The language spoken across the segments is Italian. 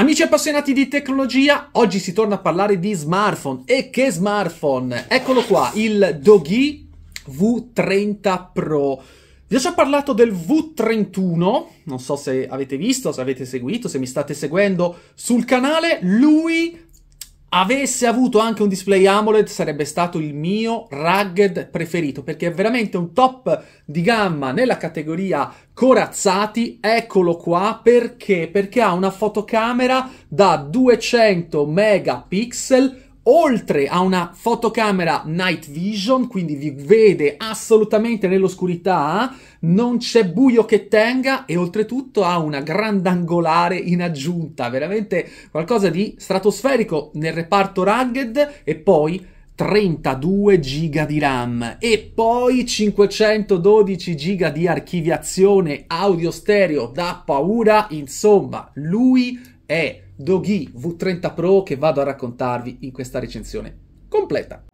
Amici appassionati di tecnologia, oggi si torna a parlare di smartphone. E che smartphone? Eccolo qua, il Doggy V30 Pro. Vi ho già parlato del V31, non so se avete visto, se avete seguito, se mi state seguendo sul canale. Lui avesse avuto anche un display AMOLED sarebbe stato il mio rugged preferito perché è veramente un top di gamma nella categoria Corazzati, eccolo qua, perché? Perché ha una fotocamera da 200 megapixel oltre a una fotocamera night vision, quindi vi vede assolutamente nell'oscurità, non c'è buio che tenga e oltretutto ha una grandangolare in aggiunta, veramente qualcosa di stratosferico nel reparto rugged e poi 32 giga di RAM e poi 512 giga di archiviazione audio stereo da paura, insomma, lui è Doggy V30 Pro che vado a raccontarvi in questa recensione completa.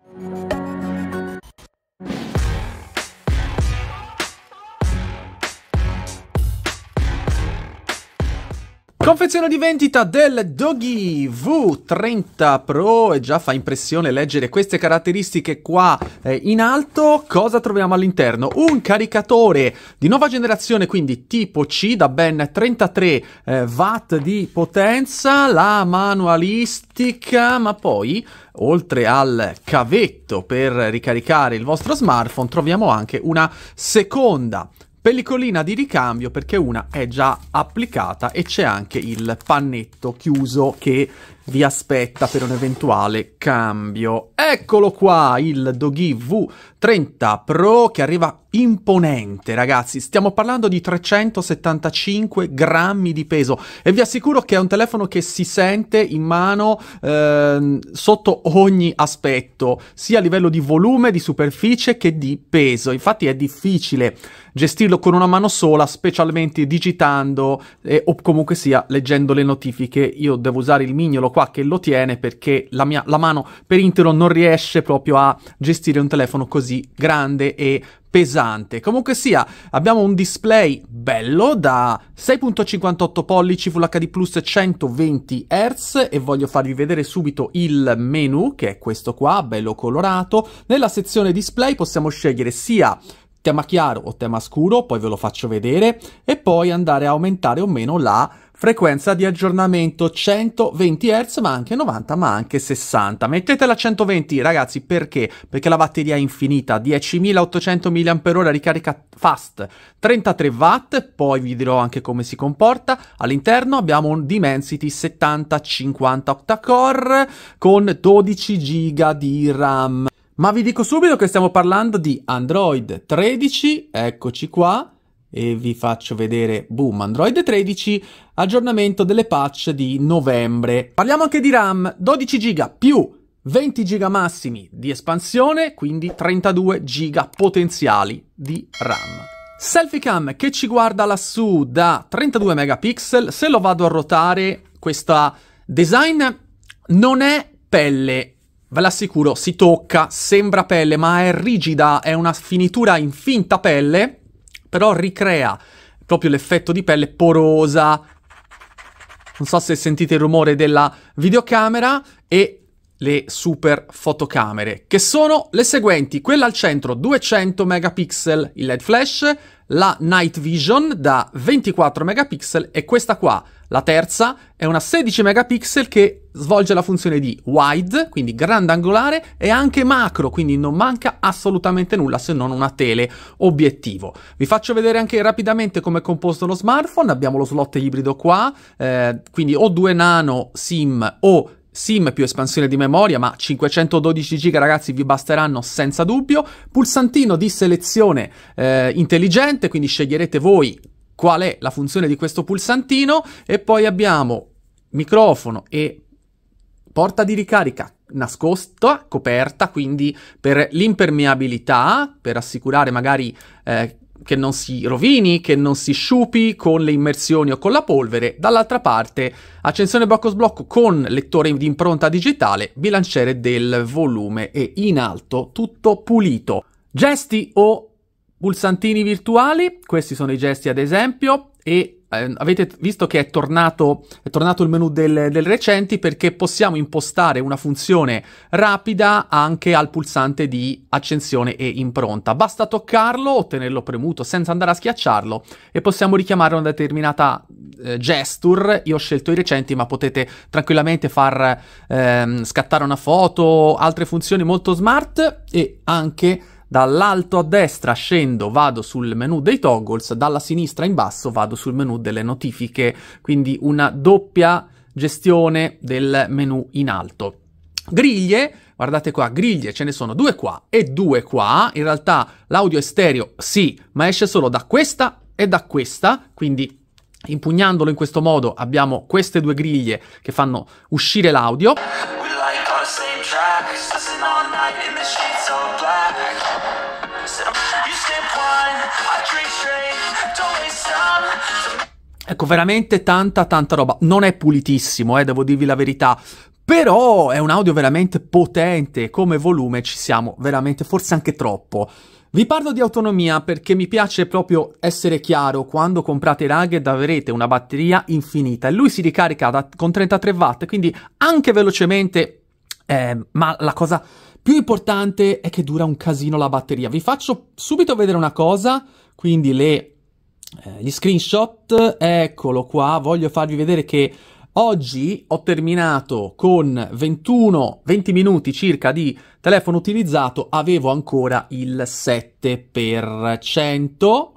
Confezione di vendita del Doggy V30 Pro e già fa impressione leggere queste caratteristiche qua eh, in alto. Cosa troviamo all'interno? Un caricatore di nuova generazione, quindi tipo C, da ben 33 eh, watt di potenza, la manualistica, ma poi oltre al cavetto per ricaricare il vostro smartphone troviamo anche una seconda Pellicolina di ricambio perché una è già applicata e c'è anche il pannetto chiuso che vi aspetta per un eventuale cambio. Eccolo qua, il Doggy V30 Pro che arriva imponente, ragazzi. Stiamo parlando di 375 grammi di peso e vi assicuro che è un telefono che si sente in mano eh, sotto ogni aspetto, sia a livello di volume, di superficie che di peso. Infatti è difficile gestirlo con una mano sola, specialmente digitando eh, o comunque sia leggendo le notifiche. Io devo usare il mignolo qua che lo tiene perché la, mia, la mano per intero non riesce proprio a gestire un telefono così grande e pesante. Comunque sia, abbiamo un display bello da 6.58 pollici Full HD Plus 120 Hz e voglio farvi vedere subito il menu che è questo qua, bello colorato. Nella sezione display possiamo scegliere sia tema chiaro o tema scuro, poi ve lo faccio vedere e poi andare a aumentare o meno la frequenza di aggiornamento 120 Hz ma anche 90 ma anche 60. Mettetela a 120 ragazzi perché? Perché la batteria è infinita, 10.800 mAh ricarica fast, 33 watt, poi vi dirò anche come si comporta. All'interno abbiamo un Dimensity 7050 octa-core con 12 GB di RAM. Ma vi dico subito che stiamo parlando di Android 13, eccoci qua, e vi faccio vedere, boom, Android 13, aggiornamento delle patch di novembre. Parliamo anche di RAM, 12 GB più 20 GB massimi di espansione, quindi 32 GB potenziali di RAM. Selfie cam che ci guarda lassù da 32 megapixel, se lo vado a rotare, questa design non è pelle, ve l'assicuro, si tocca, sembra pelle, ma è rigida, è una finitura in finta pelle, però ricrea proprio l'effetto di pelle porosa. Non so se sentite il rumore della videocamera e le super fotocamere, che sono le seguenti. Quella al centro 200 megapixel il LED flash, la night vision da 24 megapixel e questa qua, la terza, è una 16 megapixel che svolge la funzione di wide, quindi grandangolare, e anche macro, quindi non manca assolutamente nulla se non una tele obiettivo. Vi faccio vedere anche rapidamente come è composto lo smartphone, abbiamo lo slot ibrido qua, eh, quindi o due nano SIM o SIM più espansione di memoria, ma 512 GB ragazzi vi basteranno senza dubbio. Pulsantino di selezione eh, intelligente, quindi sceglierete voi qual è la funzione di questo pulsantino e poi abbiamo microfono e porta di ricarica nascosta, coperta, quindi per l'impermeabilità, per assicurare magari eh, che non si rovini, che non si sciupi con le immersioni o con la polvere. Dall'altra parte, accensione blocco sblocco con lettore di impronta digitale, bilanciere del volume e in alto, tutto pulito. Gesti o pulsantini virtuali, questi sono i gesti ad esempio, e eh, avete visto che è tornato, è tornato il menu del, del, recenti perché possiamo impostare una funzione rapida anche al pulsante di accensione e impronta. Basta toccarlo o tenerlo premuto senza andare a schiacciarlo e possiamo richiamare una determinata eh, gesture. Io ho scelto i recenti ma potete tranquillamente far ehm, scattare una foto, altre funzioni molto smart e anche Dall'alto a destra scendo, vado sul menu dei toggles, dalla sinistra in basso vado sul menu delle notifiche, quindi una doppia gestione del menu in alto. Griglie, guardate qua, griglie ce ne sono due qua e due qua, in realtà l'audio è stereo sì, ma esce solo da questa e da questa, quindi impugnandolo in questo modo abbiamo queste due griglie che fanno uscire l'audio. Ecco, veramente tanta, tanta roba. Non è pulitissimo, eh, devo dirvi la verità. Però è un audio veramente potente, come volume ci siamo veramente, forse anche troppo. Vi parlo di autonomia perché mi piace proprio essere chiaro, quando comprate Rugged avrete una batteria infinita e lui si ricarica da, con 33 watt, quindi anche velocemente, eh, ma la cosa più importante è che dura un casino la batteria. Vi faccio subito vedere una cosa, quindi le eh, gli screenshot, eccolo qua, voglio farvi vedere che Oggi ho terminato con 21, 20 minuti circa di telefono utilizzato, avevo ancora il 7%.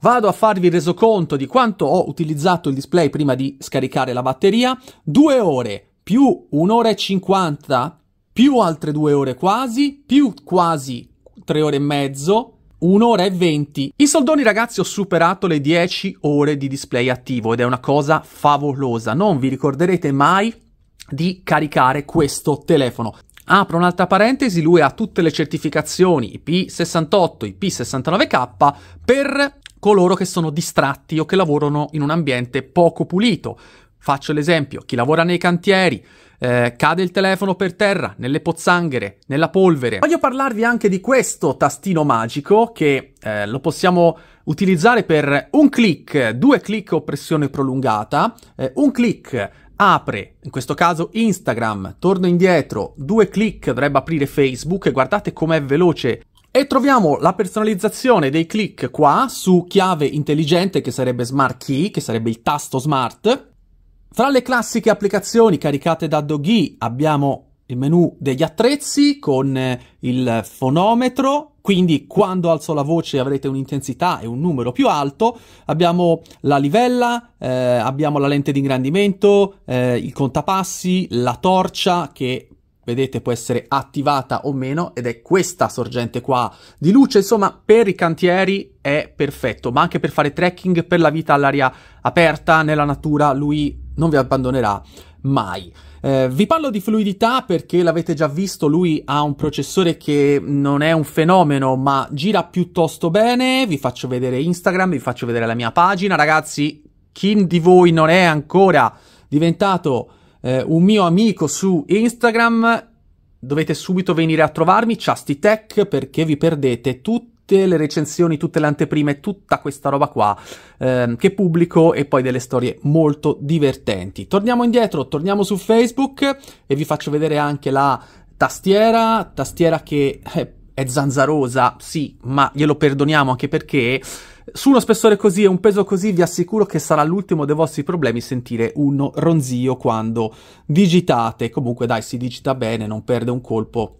Vado a farvi il resoconto di quanto ho utilizzato il display prima di scaricare la batteria. Due ore più un'ora e 50 più altre due ore quasi, più quasi tre ore e mezzo, Un'ora e venti. I soldoni ragazzi ho superato le 10 ore di display attivo ed è una cosa favolosa. Non vi ricorderete mai di caricare questo telefono. Apro un'altra parentesi, lui ha tutte le certificazioni IP68, IP69K per coloro che sono distratti o che lavorano in un ambiente poco pulito. Faccio l'esempio, chi lavora nei cantieri, eh, cade il telefono per terra, nelle pozzanghere, nella polvere. Voglio parlarvi anche di questo tastino magico che eh, lo possiamo utilizzare per un clic, due clic o pressione prolungata, eh, un clic apre, in questo caso Instagram, torno indietro, due clic dovrebbe aprire Facebook e guardate com'è veloce e troviamo la personalizzazione dei click qua su chiave intelligente che sarebbe Smart Key, che sarebbe il tasto smart, fra le classiche applicazioni caricate da Doggy abbiamo il menu degli attrezzi con eh, il fonometro, quindi quando alzo la voce avrete un'intensità e un numero più alto, abbiamo la livella, eh, abbiamo la lente di ingrandimento, eh, il contapassi, la torcia che vedete può essere attivata o meno ed è questa sorgente qua di luce, insomma per i cantieri è perfetto, ma anche per fare trekking, per la vita all'aria aperta, nella natura, lui non vi abbandonerà mai. Eh, vi parlo di fluidità perché l'avete già visto, lui ha un processore che non è un fenomeno ma gira piuttosto bene, vi faccio vedere Instagram, vi faccio vedere la mia pagina, ragazzi, chi di voi non è ancora diventato eh, un mio amico su Instagram dovete subito venire a trovarmi, Chasty Tech, perché vi perdete tutte le recensioni, tutte le anteprime, tutta questa roba qua ehm, che pubblico e poi delle storie molto divertenti. Torniamo indietro, torniamo su Facebook e vi faccio vedere anche la tastiera, tastiera che eh, è zanzarosa, sì, ma glielo perdoniamo anche perché su uno spessore così e un peso così vi assicuro che sarà l'ultimo dei vostri problemi sentire un ronzio quando digitate. Comunque dai, si digita bene, non perde un colpo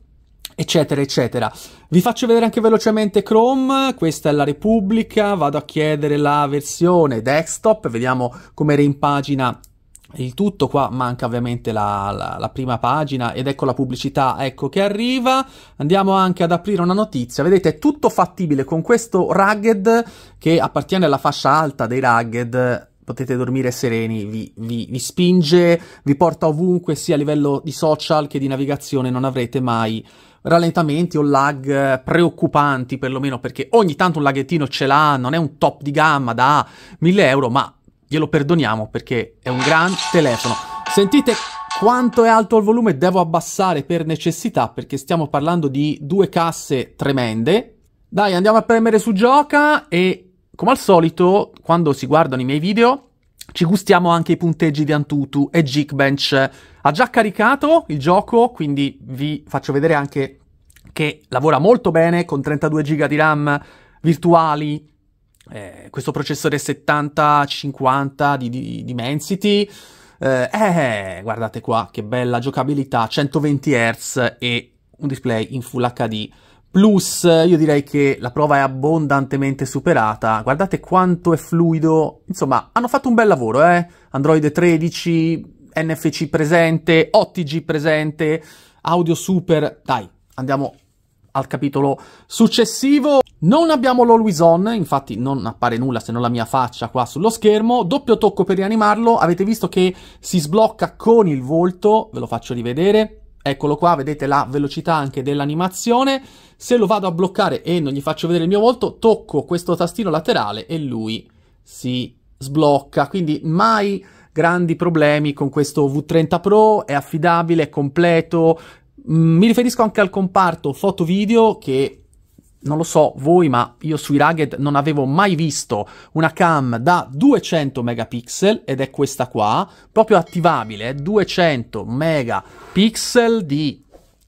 eccetera eccetera vi faccio vedere anche velocemente Chrome questa è la Repubblica vado a chiedere la versione desktop vediamo come in il tutto qua manca ovviamente la, la, la, prima pagina ed ecco la pubblicità ecco che arriva andiamo anche ad aprire una notizia vedete è tutto fattibile con questo rugged che appartiene alla fascia alta dei rugged potete dormire sereni, vi, vi, vi, spinge, vi porta ovunque, sia a livello di social che di navigazione, non avrete mai rallentamenti o lag preoccupanti, perlomeno perché ogni tanto un laghettino ce l'ha, non è un top di gamma da 1000 euro, ma glielo perdoniamo perché è un gran telefono. Sentite quanto è alto il volume, devo abbassare per necessità perché stiamo parlando di due casse tremende. Dai, andiamo a premere su gioca e come al solito, quando si guardano i miei video, ci gustiamo anche i punteggi di Antutu e Geekbench. Ha già caricato il gioco, quindi vi faccio vedere anche che lavora molto bene con 32 GB di RAM virtuali eh, questo processore 70-50 di, di, Dimensity. Eh, eh, eh, guardate qua, che bella giocabilità, 120 Hz e un display in Full HD+. Plus, io direi che la prova è abbondantemente superata. Guardate quanto è fluido. Insomma, hanno fatto un bel lavoro, eh? Android 13, NFC presente, OTG presente, audio super. Dai, andiamo al capitolo successivo. Non abbiamo l'Always On, infatti non appare nulla se non la mia faccia qua sullo schermo. Doppio tocco per rianimarlo, avete visto che si sblocca con il volto, ve lo faccio rivedere. Eccolo qua, vedete la velocità anche dell'animazione. Se lo vado a bloccare e non gli faccio vedere il mio volto, tocco questo tastino laterale e lui si sblocca. Quindi mai grandi problemi con questo V30 Pro, è affidabile, è completo, Mm, mi riferisco anche al comparto foto-video che non lo so voi, ma io sui Rugged non avevo mai visto una cam da 200 megapixel ed è questa qua, proprio attivabile, 200 megapixel di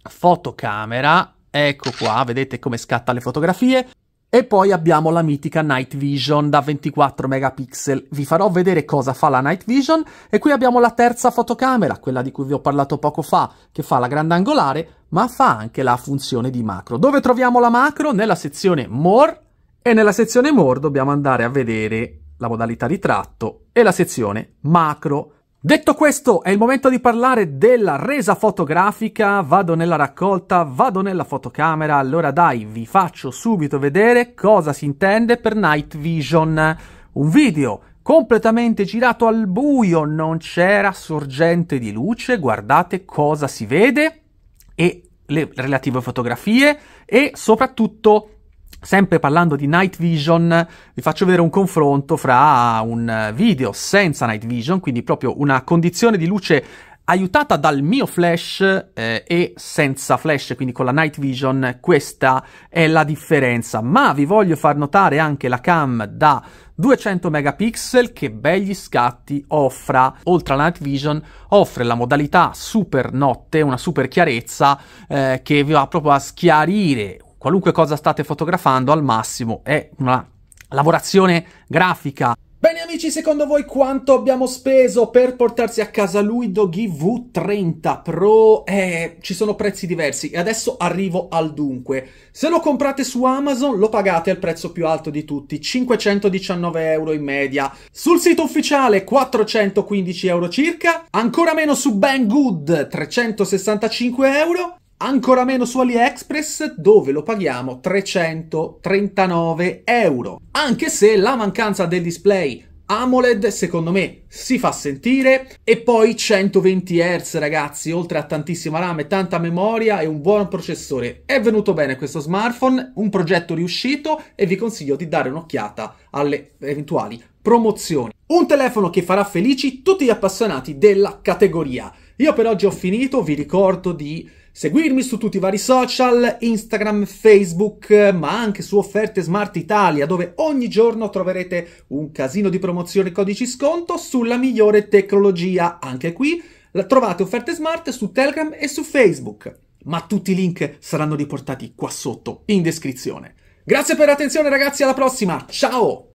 fotocamera. Ecco qua, vedete come scatta le fotografie. E poi abbiamo la mitica Night Vision da 24 megapixel. Vi farò vedere cosa fa la Night Vision e qui abbiamo la terza fotocamera, quella di cui vi ho parlato poco fa, che fa la grandangolare, ma fa anche la funzione di macro. Dove troviamo la macro? Nella sezione More e nella sezione More dobbiamo andare a vedere la modalità ritratto e la sezione Macro. Detto questo, è il momento di parlare della resa fotografica, vado nella raccolta, vado nella fotocamera, allora dai, vi faccio subito vedere cosa si intende per Night Vision. Un video completamente girato al buio, non c'era sorgente di luce, guardate cosa si vede e le relative fotografie e soprattutto Sempre parlando di night vision, vi faccio vedere un confronto fra un video senza night vision, quindi proprio una condizione di luce aiutata dal mio flash eh, e senza flash, quindi con la night vision, questa è la differenza. Ma vi voglio far notare anche la cam da 200 megapixel che begli scatti offra. Oltre alla night vision offre la modalità super notte, una super chiarezza eh, che vi va proprio a schiarire qualunque cosa state fotografando al massimo è una lavorazione grafica. Bene amici, secondo voi quanto abbiamo speso per portarsi a casa l'Uido v 30 Pro? Eh, ci sono prezzi diversi e adesso arrivo al dunque. Se lo comprate su Amazon lo pagate al prezzo più alto di tutti, 519 euro in media. Sul sito ufficiale 415 euro circa, ancora meno su Banggood 365 euro ancora meno su AliExpress dove lo paghiamo 339 euro. Anche se la mancanza del display AMOLED secondo me si fa sentire e poi 120 Hz ragazzi, oltre a tantissima RAM e tanta memoria e un buon processore. È venuto bene questo smartphone, un progetto riuscito e vi consiglio di dare un'occhiata alle eventuali promozioni. Un telefono che farà felici tutti gli appassionati della categoria. Io per oggi ho finito, vi ricordo di Seguirmi su tutti i vari social, Instagram, Facebook, ma anche su Offerte Smart Italia, dove ogni giorno troverete un casino di promozioni e codici sconto sulla migliore tecnologia. Anche qui la trovate Offerte Smart su Telegram e su Facebook, ma tutti i link saranno riportati qua sotto in descrizione. Grazie per l'attenzione ragazzi, alla prossima, ciao!